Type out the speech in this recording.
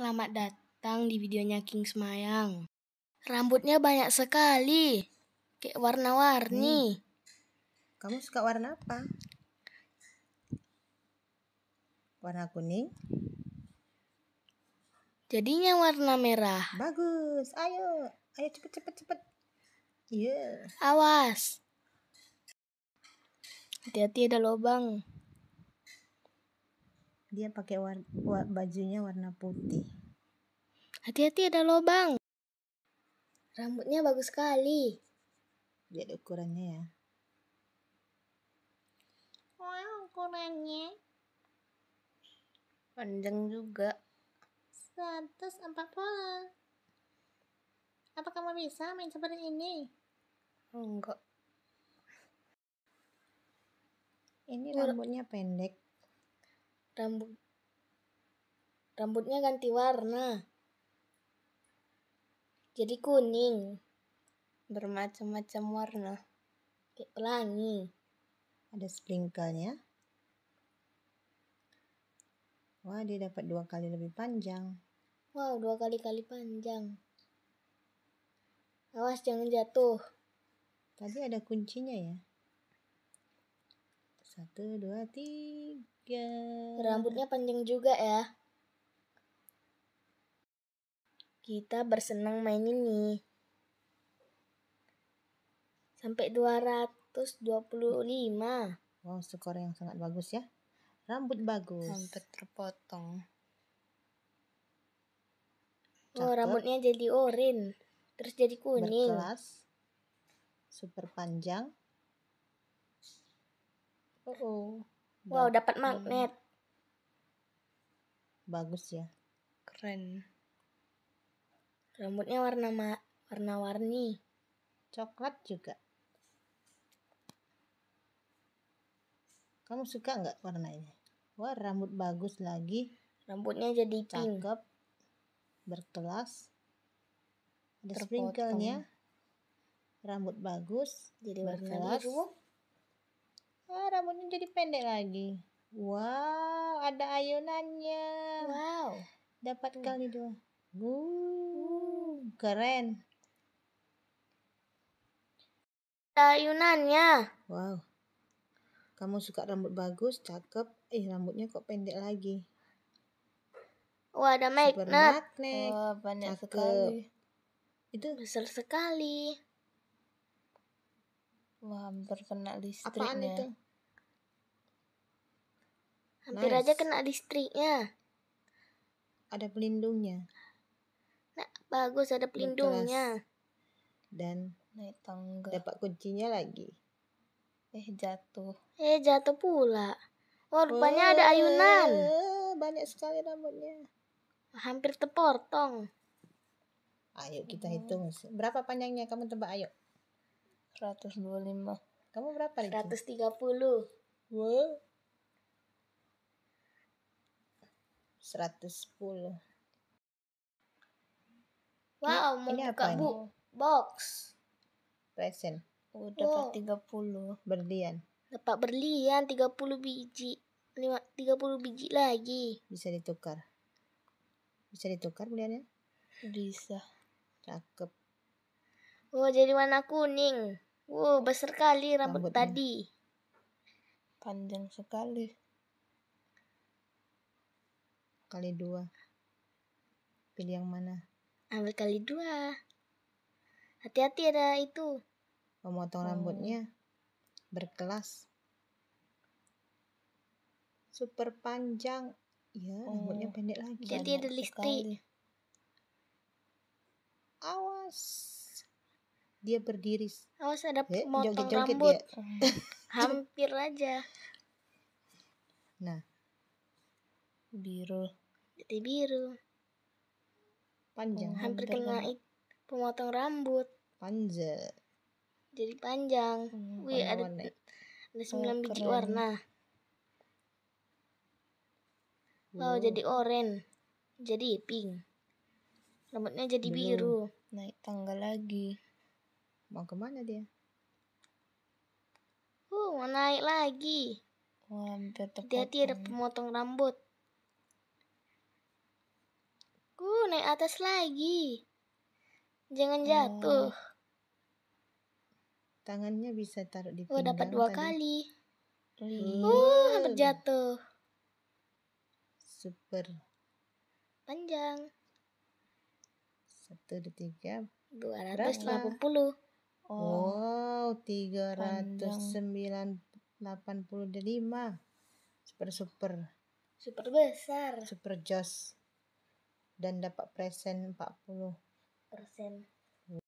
Selamat datang di videonya King Semayang. Rambutnya banyak sekali, kayak warna-warni. Hmm. Kamu suka warna apa? Warna kuning. Jadinya warna merah. Bagus, ayo, ayo cepet cepet cepet. Iya. Yeah. Awas. Hati-hati ada lubang dia pakai war wa bajunya warna putih hati-hati ada lobang rambutnya bagus sekali lihat ukurannya ya wow ukurannya panjang juga 140 apa kamu bisa main seperti ini enggak ini rambutnya pendek Rambut rambutnya ganti warna. Jadi kuning. Bermacam-macam warna. Kayak pelangi. Ada sprinkle-nya. Wah, dia dapat dua kali lebih panjang. Wow, dua kali-kali panjang. Awas jangan jatuh. Tadi ada kuncinya ya. Satu, dua, tiga. Rambutnya panjang juga ya. Kita bersenang main ini. Sampai 225. Wow, skor yang sangat bagus ya. Rambut bagus. Sampai terpotong. Cakep. Oh, rambutnya jadi orin. Terus jadi kuning. Berkelas. Super panjang. Oh, wow, dapat magnet. Bagus ya. Keren. Rambutnya warna ma warna-warni. Coklat juga. Kamu suka nggak warnanya? Wah, rambut bagus lagi. Rambutnya jadi pink. Cakep. Berkelas. Ada Rambut bagus, jadi berkelas. biru. Ah, rambutnya jadi pendek lagi. Wow, ada ayunannya. Wow. Dapat hmm. kali dua. Uh, keren. ayunannya. Wow. Kamu suka rambut bagus, cakep. Eh, rambutnya kok pendek lagi. Oh, ada magnet. Super Oh, banyak cakep. sekali. Itu besar sekali. Wah, hampir kena listriknya. Apaan itu? Hampir nice. aja kena listriknya. Ada pelindungnya. Nah, bagus ada pelindungnya. Dan naik tangga. Dapat kuncinya lagi. Eh, jatuh. Eh, jatuh pula. Oh, rupanya oh, ada eh, ayunan. Banyak sekali rambutnya. Hampir terpotong. Ayo kita hitung. Berapa panjangnya kamu tebak? Ayo. 125. Kamu berapa Riki? 130. Wow. 110. Wow, ini, mau ini buka bu ini? box. Present. Oh, Udah wow. 30 berlian. Dapat berlian 30 biji. 5, 30 biji lagi. Bisa ditukar. Bisa ditukar berliannya? Bisa. Cakep. Oh, jadi warna kuning. Wow, besar kali rambut, rambut tadi. Panjang sekali. Kali dua. Pilih yang mana? Ambil kali dua. Hati-hati ada itu. Memotong hmm. rambutnya berkelas. Super panjang. Ya, oh. rambutnya hmm. pendek lagi. Jadi ada listrik. Awas dia berdiri awas ada ya, motong rambut dia. Hmm. hampir aja nah biru jadi biru panjang hampir kena pemotong rambut panjang jadi panjang hmm, wih ada ya. ada oh, sembilan oh, biji warna wow oh, jadi oranye jadi pink rambutnya jadi Belum. biru naik tangga lagi Mau kemana dia? Uh, mau naik lagi. Wah, oh, dia ada pemotong rambut. Uh, naik atas lagi. Jangan oh. jatuh. Oh. Tangannya bisa taruh di pinggang. Oh, dapat dua kali. Uh, hampir jatuh. Super. Panjang. Satu, dua, tiga. Dua ratus delapan puluh. Oh. delapan Wow, delima Super super. Super besar. Super jos. Dan dapat present 40. Persen.